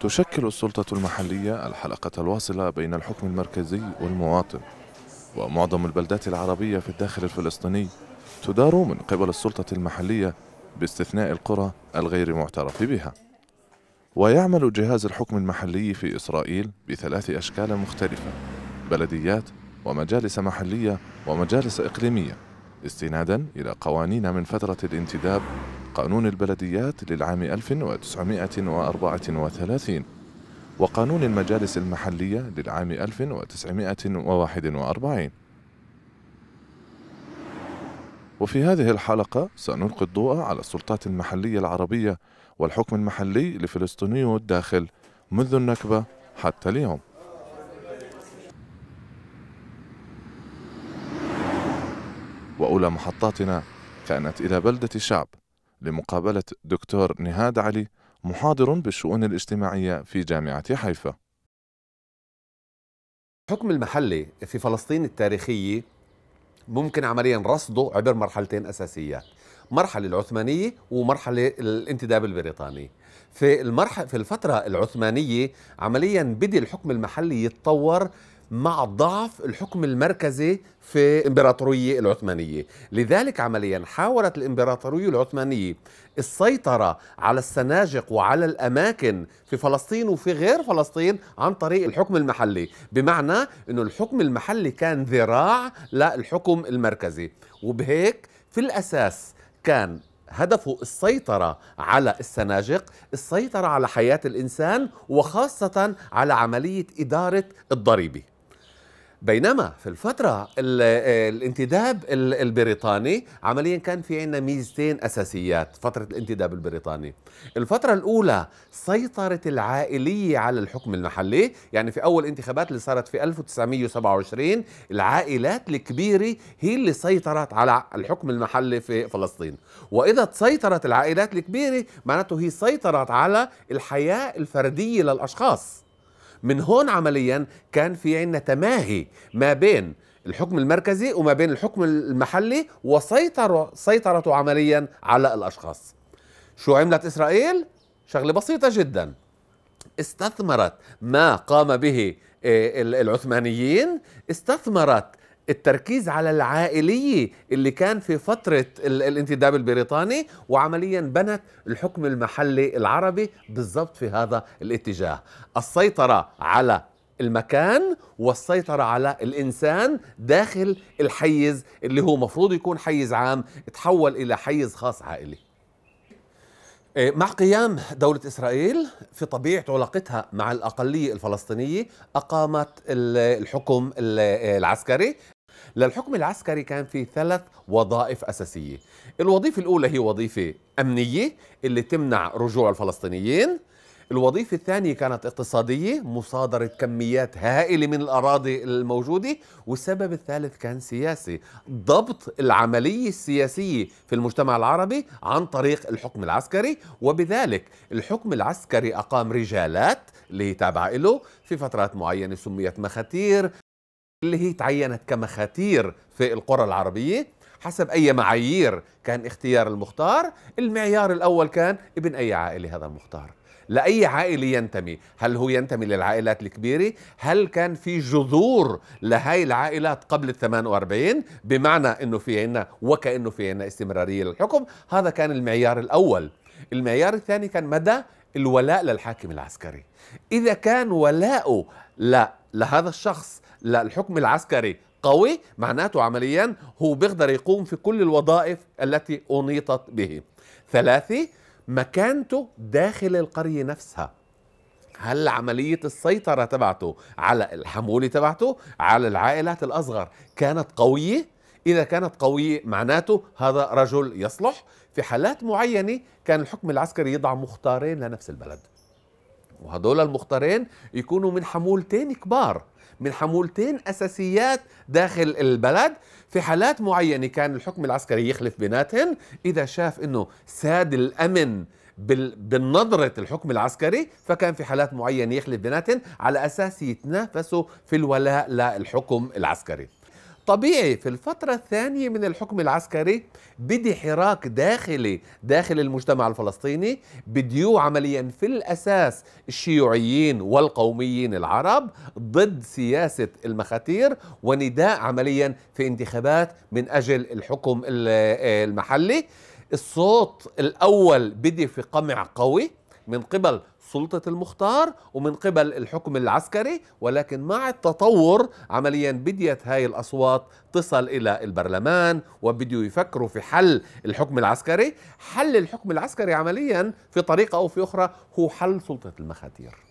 تشكل السلطة المحلية الحلقة الواصلة بين الحكم المركزي والمواطن ومعظم البلدات العربية في الداخل الفلسطيني تدار من قبل السلطة المحلية باستثناء القرى الغير معترف بها ويعمل جهاز الحكم المحلي في إسرائيل بثلاث أشكال مختلفة بلديات ومجالس محلية ومجالس إقليمية استنادا إلى قوانين من فترة الانتداب قانون البلديات للعام 1934 وقانون المجالس المحلية للعام 1941 وفي هذه الحلقة سنلقي الضوء على السلطات المحلية العربية والحكم المحلي لفلسطينيو الداخل منذ النكبة حتى اليوم وأولى محطاتنا كانت إلى بلدة الشعب لمقابلة دكتور نهاد علي محاضر بالشؤون الاجتماعية في جامعة حيفا الحكم المحلي في فلسطين التاريخية ممكن عمليا رصده عبر مرحلتين أساسيات مرحلة العثمانية ومرحلة الانتداب البريطاني في المرحلة في الفترة العثمانية عمليا بدي الحكم المحلي يتطور مع ضعف الحكم المركزي في الإمبراطورية العثمانية لذلك عمليا حاولت الإمبراطورية العثمانية السيطرة على السناجق وعلى الأماكن في فلسطين وفي غير فلسطين عن طريق الحكم المحلي بمعنى أنه الحكم المحلي كان ذراع للحكم المركزي وبهيك في الأساس كان هدفه السيطرة على السناجق السيطرة على حياة الإنسان وخاصة على عملية إدارة الضريبة بينما في الفترة آه، الانتداب البريطاني عمليا كان في عندنا ميزتين أساسيات فترة الانتداب البريطاني الفترة الأولى سيطرة العائلية على الحكم المحلي يعني في أول انتخابات اللي صارت في 1927 العائلات الكبيرة هي اللي سيطرت على الحكم المحلي في فلسطين وإذا سيطرت العائلات الكبيرة معناته هي سيطرت على الحياة الفردية للأشخاص من هون عمليا كان في عندنا تماهي ما بين الحكم المركزي وما بين الحكم المحلي وسيطر سيطرته عمليا على الأشخاص شو عملت إسرائيل؟ شغلة بسيطة جدا استثمرت ما قام به آه، العثمانيين استثمرت التركيز على العائلية اللي كان في فترة الانتداب البريطاني وعمليا بنت الحكم المحلي العربي بالضبط في هذا الاتجاه السيطرة على المكان والسيطرة على الإنسان داخل الحيز اللي هو مفروض يكون حيز عام تحول إلى حيز خاص عائلي إيه، مع قيام دولة إسرائيل في طبيعة علاقتها مع الأقلية الفلسطينية أقامت الحكم العسكري للحكم العسكري كان في ثلاث وظائف أساسية الوظيفة الأولى هي وظيفة أمنية اللي تمنع رجوع الفلسطينيين الوظيفة الثانية كانت اقتصادية مصادرة كميات هائلة من الأراضي الموجودة والسبب الثالث كان سياسي ضبط العملية السياسية في المجتمع العربي عن طريق الحكم العسكري وبذلك الحكم العسكري أقام رجالات اللي هي تابعة له في فترات معينة سميت مخاتير اللي هي تعينت كمخاتير في القرى العربية حسب أي معايير كان اختيار المختار المعيار الأول كان ابن أي عائلة هذا المختار لأي عائلة ينتمي هل هو ينتمي للعائلات الكبيرة هل كان في جذور لهاي العائلات قبل ال 48 بمعنى أنه في عنا وكأنه في عنا استمرارية للحكم هذا كان المعيار الأول المعيار الثاني كان مدى الولاء للحاكم العسكري إذا كان ولاؤه لا لهذا الشخص للحكم العسكري قوي معناته عمليا هو بيقدر يقوم في كل الوظائف التي أنيطت به ثلاثة مكانته داخل القرية نفسها هل عملية السيطرة تبعته على الحمولة تبعته على العائلات الأصغر كانت قوية إذا كانت قوية معناته هذا رجل يصلح في حالات معينة كان الحكم العسكري يضع مختارين لنفس البلد وهدول المختارين يكونوا من حمولتين كبار من حمولتين أساسيات داخل البلد في حالات معينة كان الحكم العسكري يخلف بيناتهم إذا شاف أنه ساد الأمن بالنظرة الحكم العسكري فكان في حالات معينة يخلف بيناتهم على أساس يتنافسوا في الولاء للحكم العسكري طبيعي في الفترة الثانية من الحكم العسكري بدي حراك داخلي داخل المجتمع الفلسطيني بديو عمليا في الأساس الشيوعيين والقوميين العرب ضد سياسة المخاتير ونداء عمليا في انتخابات من أجل الحكم المحلي الصوت الأول بدي في قمع قوي من قبل سلطة المختار ومن قبل الحكم العسكري ولكن مع التطور عمليا بديت هاي الأصوات تصل إلى البرلمان وبدوا يفكروا في حل الحكم العسكري حل الحكم العسكري عمليا في طريقة أو في أخرى هو حل سلطة المخاتير